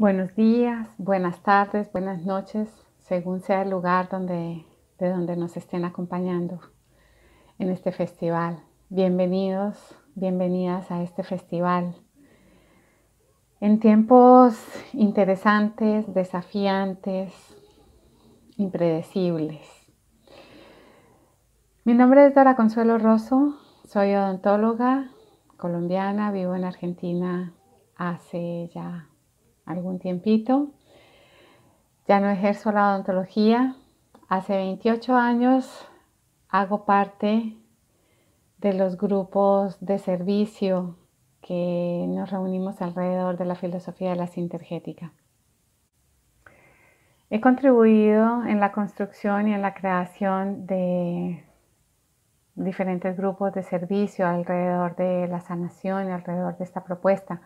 Buenos días, buenas tardes, buenas noches, según sea el lugar donde, de donde nos estén acompañando en este festival. Bienvenidos, bienvenidas a este festival. En tiempos interesantes, desafiantes, impredecibles. Mi nombre es Dora Consuelo Rosso, soy odontóloga colombiana, vivo en Argentina hace ya algún tiempito. Ya no ejerzo la odontología. Hace 28 años hago parte de los grupos de servicio que nos reunimos alrededor de la filosofía de la sintergética. He contribuido en la construcción y en la creación de diferentes grupos de servicio alrededor de la sanación y alrededor de esta propuesta.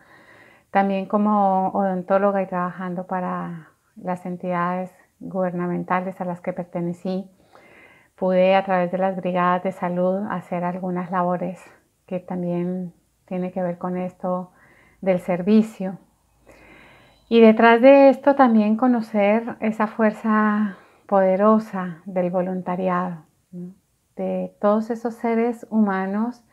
También como odontóloga y trabajando para las entidades gubernamentales a las que pertenecí, pude a través de las brigadas de salud hacer algunas labores que también tiene que ver con esto del servicio. Y detrás de esto también conocer esa fuerza poderosa del voluntariado, de todos esos seres humanos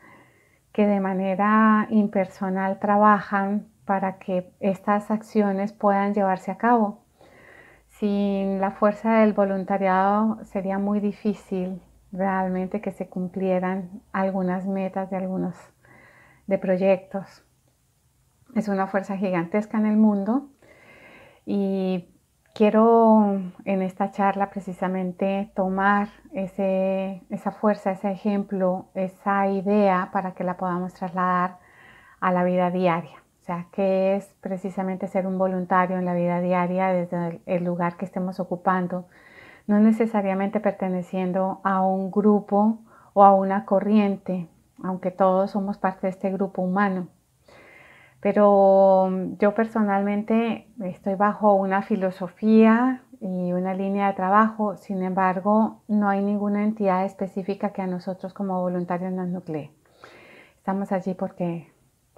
que de manera impersonal trabajan para que estas acciones puedan llevarse a cabo. Sin la fuerza del voluntariado sería muy difícil realmente que se cumplieran algunas metas de algunos de proyectos. Es una fuerza gigantesca en el mundo y quiero en esta charla precisamente tomar esa fuerza, ese ejemplo, esa idea para que la podamos trasladar a la vida diaria que es precisamente ser un voluntario en la vida diaria desde el lugar que estemos ocupando, no necesariamente perteneciendo a un grupo o a una corriente, aunque todos somos parte de este grupo humano. Pero mm, yo personalmente estoy bajo una filosofía y una línea de trabajo, sin embargo, no hay ninguna entidad específica que a nosotros como voluntarios nos nuclee. Estamos allí porque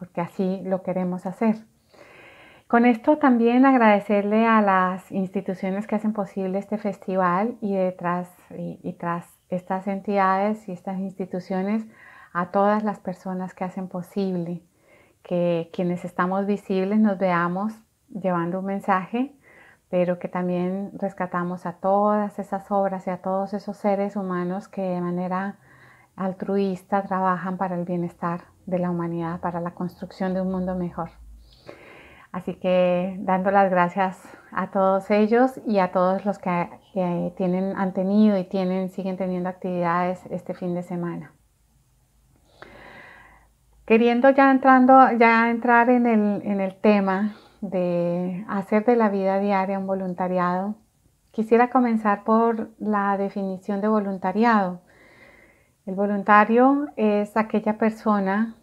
porque así lo queremos hacer. Con esto también agradecerle a las instituciones que hacen posible este festival y detrás y, y tras estas entidades y estas instituciones a todas las personas que hacen posible que quienes estamos visibles nos veamos llevando un mensaje, pero que también rescatamos a todas esas obras y a todos esos seres humanos que de manera altruista trabajan para el bienestar de la humanidad para la construcción de un mundo mejor. Así que dando las gracias a todos ellos y a todos los que, tienen, han tenido y tienen, siguen teniendo actividades este fin de semana. Queriendo ya, entrando, ya entrar en el, en el tema de hacer de la vida diaria un voluntariado, quisiera comenzar por la definición de voluntariado el voluntario es aquella persona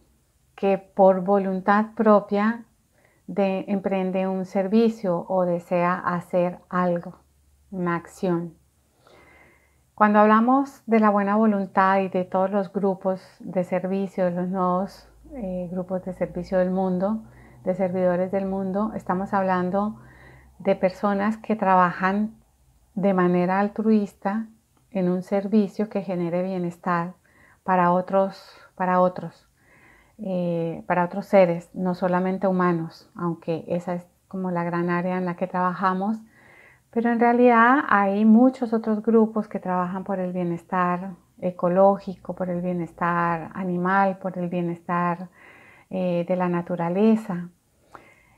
que por voluntad propia emprende un servicio o desea hacer algo, una acción. Cuando hablamos de la buena voluntad y de todos los grupos de servicio, de los nuevos eh, grupos de servicio del mundo, de servidores del mundo, estamos hablando de personas que trabajan de manera altruista en un servicio que genere bienestar para otros, para otros, eh, para otros seres, no solamente humanos, aunque esa es como la gran área en la que trabajamos, pero en realidad hay muchos otros grupos que trabajan por el bienestar ecológico, por el bienestar animal, por el bienestar eh, de la naturaleza.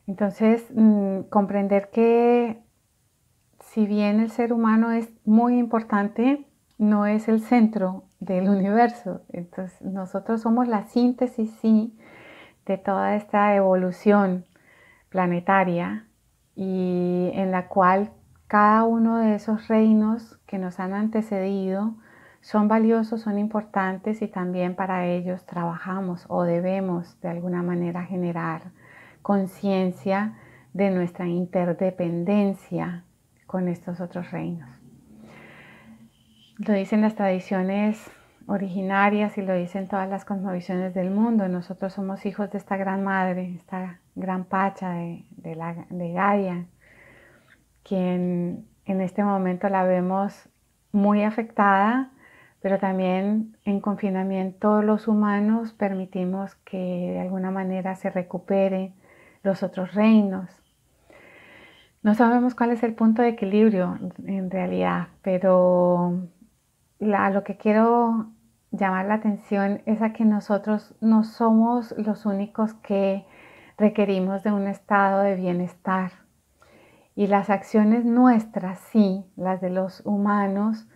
Entonces, mm, comprender que si bien el ser humano es muy importante, no es el centro del universo. Entonces, nosotros somos la síntesis, sí, de toda esta evolución planetaria y en la cual cada uno de esos reinos que nos han antecedido son valiosos, son importantes y también para ellos trabajamos o debemos de alguna manera generar conciencia de nuestra interdependencia con estos otros reinos. Lo dicen las tradiciones originarias y lo dicen todas las cosmovisiones del mundo. Nosotros somos hijos de esta gran madre, esta gran pacha de, de, Gaia, quien en este momento la vemos muy afectada, pero también en confinamiento los humanos permitimos que de alguna manera se recupere los otros reinos. No sabemos cuál es el punto de equilibrio en realidad, pero a lo que quiero llamar la atención es a que nosotros no somos los únicos que requerimos de un estado de bienestar. Y las acciones nuestras, sí, las de los humanos,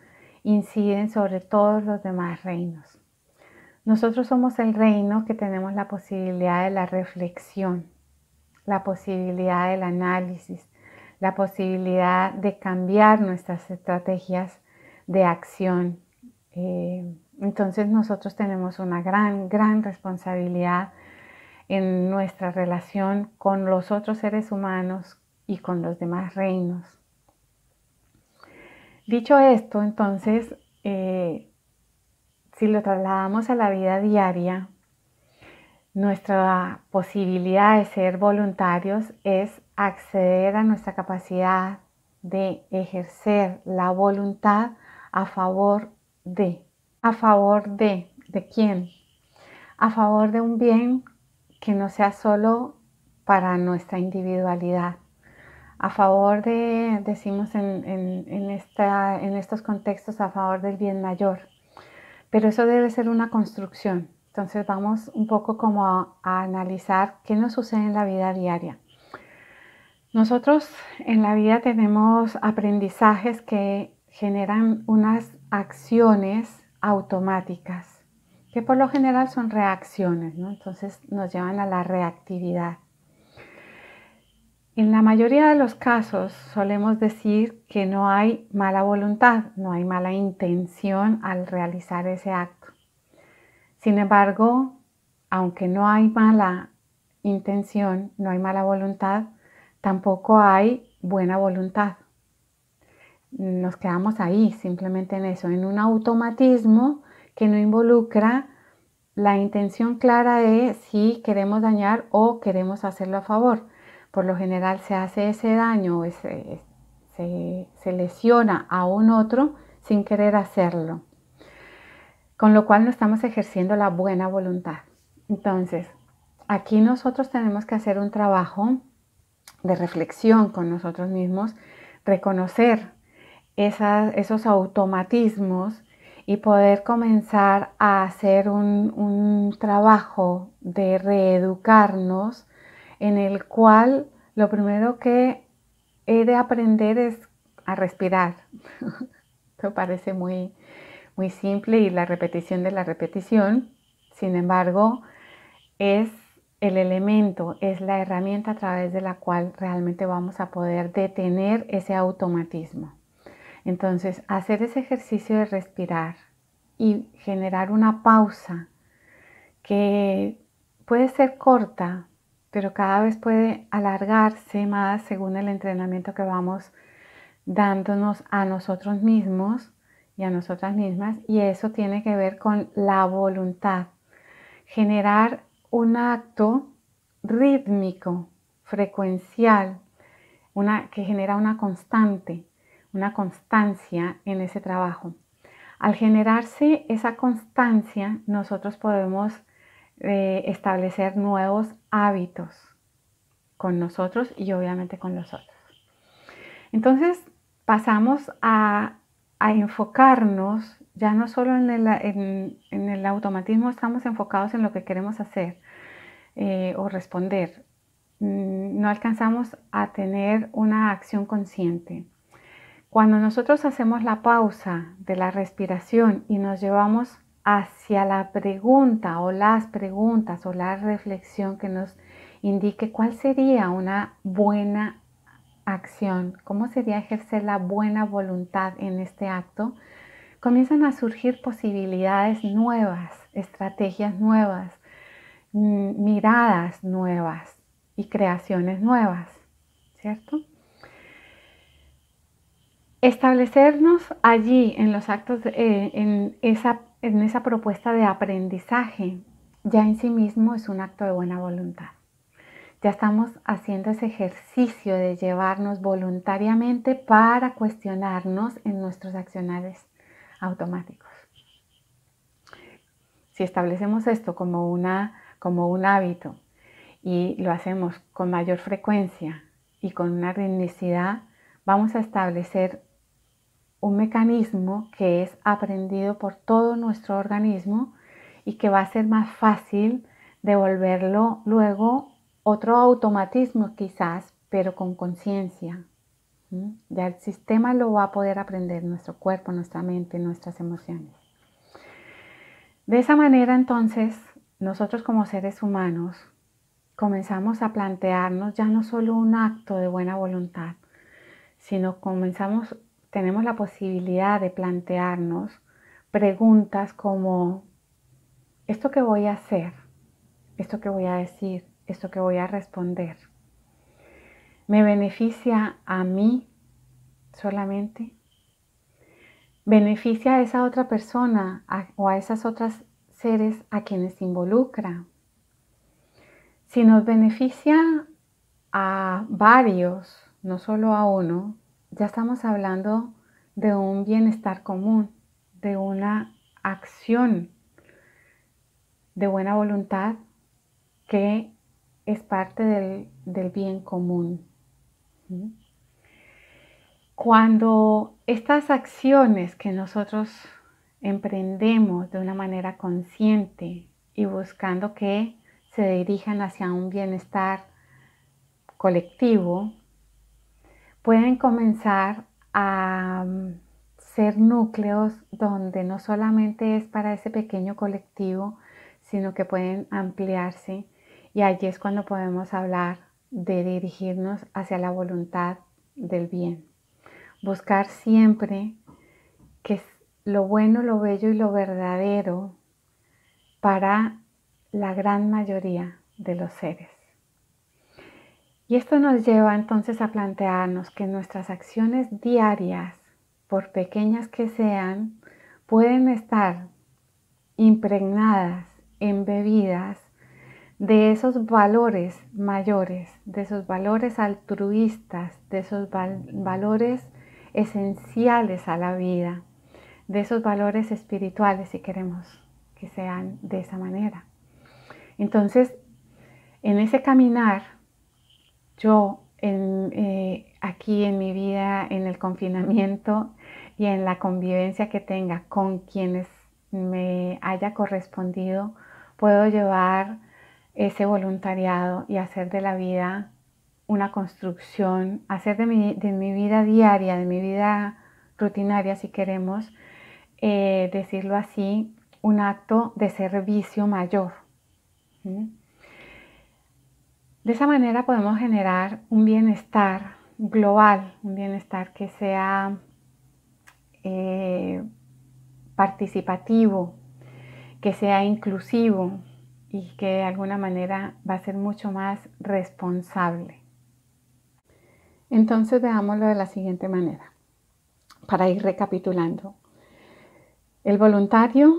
inciden sobre todos los demás reinos. Nosotros somos el reino que tenemos la posibilidad de la reflexión, la posibilidad del análisis, la posibilidad de cambiar nuestras estrategias de acción. Eh, entonces nosotros tenemos una gran, gran responsabilidad en nuestra relación con los otros seres humanos y con los demás reinos. Dicho esto, entonces, eh, si lo trasladamos a la vida diaria, nuestra posibilidad de ser voluntarios es acceder a nuestra capacidad de ejercer la voluntad a favor de. ¿A favor de? ¿De quién? A favor de un bien que no sea solo para nuestra individualidad. A favor de, decimos en, en, estos contextos, a favor del bien mayor. Pero eso debe ser una construcción. Entonces vamos un poco como a analizar qué nos sucede en la vida diaria. Nosotros en la vida tenemos aprendizajes que generan unas acciones automáticas, que por lo general son reacciones, entonces nos llevan a la reactividad. En la mayoría de los casos solemos decir que no hay mala voluntad, no hay mala intención al realizar ese acto. Sin embargo, aunque no hay mala intención, no hay mala voluntad, tampoco hay buena voluntad. Nos quedamos ahí simplemente en eso, en un automatismo que no involucra la intención clara de si queremos dañar o queremos hacerlo a favor. Por lo general se hace ese daño, se, se lesiona a un otro sin querer hacerlo. Con lo cual no estamos ejerciendo la buena voluntad. Entonces, aquí nosotros tenemos que hacer un trabajo de reflexión con nosotros mismos, reconocer esas, esos automatismos y poder comenzar a hacer un, un trabajo de reeducarnos en el cual lo primero que he de aprender es a respirar. Esto parece muy, muy simple y la repetición de la repetición, sin embargo, es el elemento es la herramienta a través de la cual realmente vamos a poder detener ese automatismo. Entonces, hacer ese ejercicio de respirar y generar una pausa que puede ser corta, pero cada vez puede alargarse más según el entrenamiento que vamos dándonos a nosotros mismos y a nosotras mismas. Y eso tiene que ver con la voluntad. Generar un acto rítmico, frecuencial, una, que genera una constante, una constancia en ese trabajo. Al generarse esa constancia, nosotros podemos eh, establecer nuevos hábitos con nosotros y obviamente con los otros. Entonces pasamos a, enfocarnos ya no solo en el automatismo, estamos enfocados en lo que queremos hacer, eh, o responder. Mm, no alcanzamos a tener una acción consciente. Cuando nosotros hacemos la pausa de la respiración y nos llevamos hacia la pregunta o las preguntas o la reflexión que nos indique cuál sería una buena acción, cómo sería ejercer la buena voluntad en este acto, comienzan a surgir posibilidades nuevas, estrategias nuevas, Mm, miradas nuevas y creaciones nuevas, ¿cierto? Establecernos allí en los actos, eh, en, esa, en esa propuesta de aprendizaje, ya en sí mismo es un acto de buena voluntad. Ya estamos haciendo ese ejercicio de llevarnos voluntariamente para cuestionarnos en nuestros accionales automáticos. Si establecemos esto como una como un hábito y lo hacemos con mayor frecuencia y con una ritmicidad, vamos a establecer un mecanismo que es aprendido por todo nuestro organismo y que va a ser más fácil devolverlo luego otro automatismo quizás, pero con conciencia. Ya el sistema lo va a poder aprender nuestro cuerpo, nuestra mente, nuestras emociones. De esa manera entonces nosotros como seres humanos comenzamos a plantearnos ya no solo un acto de buena voluntad, sino comenzamos, tenemos la posibilidad de plantearnos preguntas como, ¿esto que voy a hacer? ¿Esto que voy a decir? ¿Esto que voy a responder? ¿Me beneficia a mí solamente? ¿Beneficia a esa otra persona o a esas otras seres a quienes involucra. Si nos beneficia a varios, no solo a uno, ya estamos hablando de un bienestar común, de una acción de buena voluntad que es parte del, del bien común. Cuando estas acciones que nosotros emprendemos de una manera consciente y buscando que se dirijan hacia un bienestar colectivo, pueden comenzar a mm, ser núcleos donde no solamente es para ese pequeño colectivo, sino que pueden ampliarse y allí es cuando podemos hablar de dirigirnos hacia la voluntad del bien. Buscar siempre que lo bueno, lo bello y lo verdadero para la gran mayoría de los seres. Y esto nos lleva entonces a plantearnos que nuestras acciones diarias, por pequeñas que sean, pueden estar impregnadas, embebidas de esos valores mayores, de esos valores altruistas, de esos valores esenciales a la vida de esos valores espirituales, si queremos que sean de esa manera. Entonces, en ese caminar, yo eh, aquí en mi vida, en el confinamiento y en la convivencia que tenga con quienes me haya correspondido, puedo llevar ese voluntariado y hacer de la vida una construcción, hacer de mi vida diaria, de mi vida rutinaria, si queremos, eh, decirlo así, un acto de servicio mayor. De esa manera podemos generar un bienestar global, un bienestar que sea eh, participativo, que sea inclusivo y que de alguna manera va a ser mucho más responsable. Entonces veámoslo de la siguiente manera, para ir recapitulando. El voluntario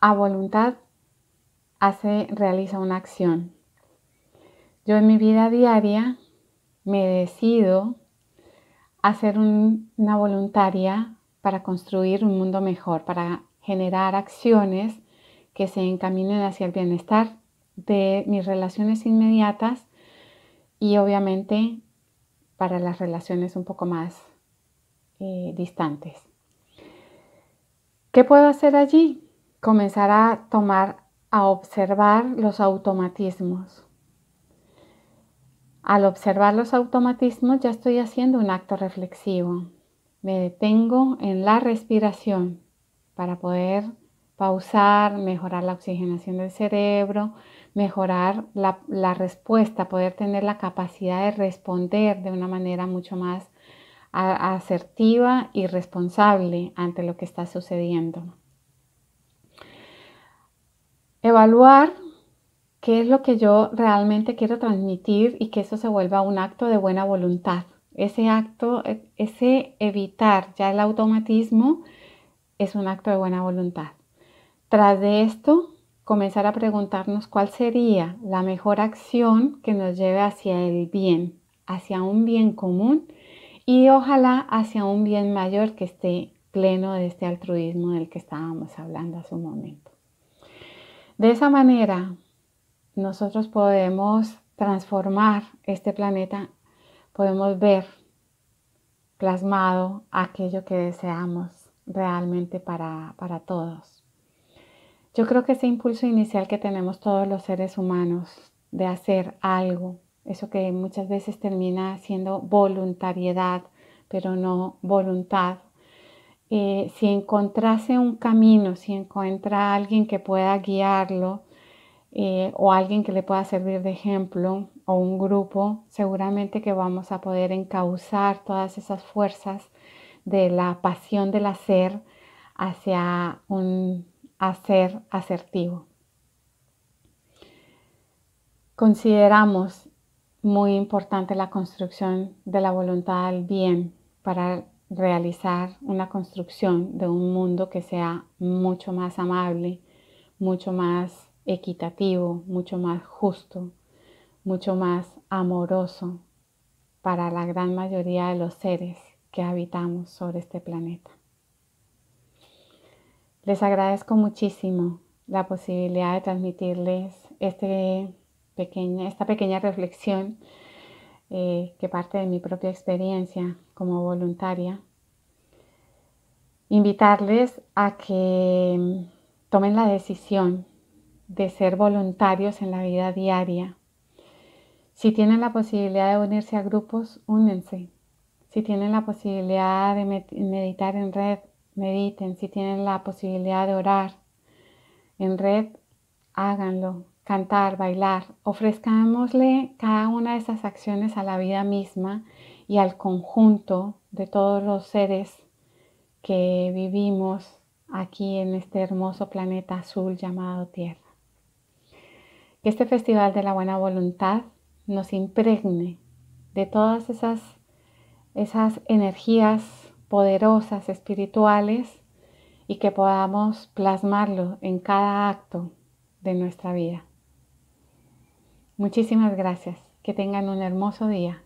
a voluntad hace, realiza una acción. Yo en mi vida diaria me decido a una voluntaria para construir un mundo mejor, para generar acciones que se encaminen hacia el bienestar de mis relaciones inmediatas y obviamente para las relaciones un poco más eh, distantes. ¿Qué puedo hacer allí? Comenzar a tomar, a observar los automatismos. Al observar los automatismos ya estoy haciendo un acto reflexivo. Me detengo en la respiración para poder pausar, mejorar la oxigenación del cerebro, mejorar la, la respuesta, poder tener la capacidad de responder de una manera mucho más asertiva y responsable ante lo que está sucediendo. Evaluar qué es lo que yo realmente quiero transmitir y que eso se vuelva un acto de buena voluntad. Ese acto, e, ese evitar ya el automatismo es un acto de buena voluntad. Tras de esto, comenzar a preguntarnos cuál sería la mejor acción que nos lleve hacia el bien, hacia un bien común y ojalá hacia un bien mayor que esté pleno de este altruismo del que estábamos hablando hace un momento. De esa manera, nosotros podemos transformar este planeta, podemos ver plasmado aquello que deseamos realmente para, para todos. Yo creo que ese impulso inicial que tenemos todos los seres humanos de hacer algo eso que muchas veces termina siendo voluntariedad, pero no voluntad. Eh, si encontrase un camino, si encuentra alguien que pueda guiarlo eh, o alguien que le pueda servir de ejemplo o un grupo, seguramente que vamos a poder encauzar todas esas fuerzas de la pasión del hacer hacia un hacer asertivo. Consideramos muy importante la construcción de la voluntad al bien para realizar una construcción de un mundo que sea mucho más amable, mucho más equitativo, mucho más justo, mucho más amoroso para la gran mayoría de los seres que habitamos sobre este planeta. Les agradezco muchísimo la posibilidad de transmitirles este esta pequeña reflexión eh, que parte de mi propia experiencia como voluntaria. Invitarles a que mm, tomen la decisión de ser voluntarios en la vida diaria. Si tienen la posibilidad de unirse a grupos, únense. Si tienen la posibilidad de meditar en red, mediten. Si tienen la posibilidad de orar en red, háganlo cantar, bailar, ofrezcámosle cada una de esas acciones a la vida misma y al conjunto de todos los seres que vivimos aquí en este hermoso planeta azul llamado Tierra. Que este Festival de la Buena Voluntad nos impregne de todas esas, esas energías poderosas espirituales y que podamos plasmarlo en cada acto de nuestra vida. Muchísimas gracias. Que tengan un hermoso día.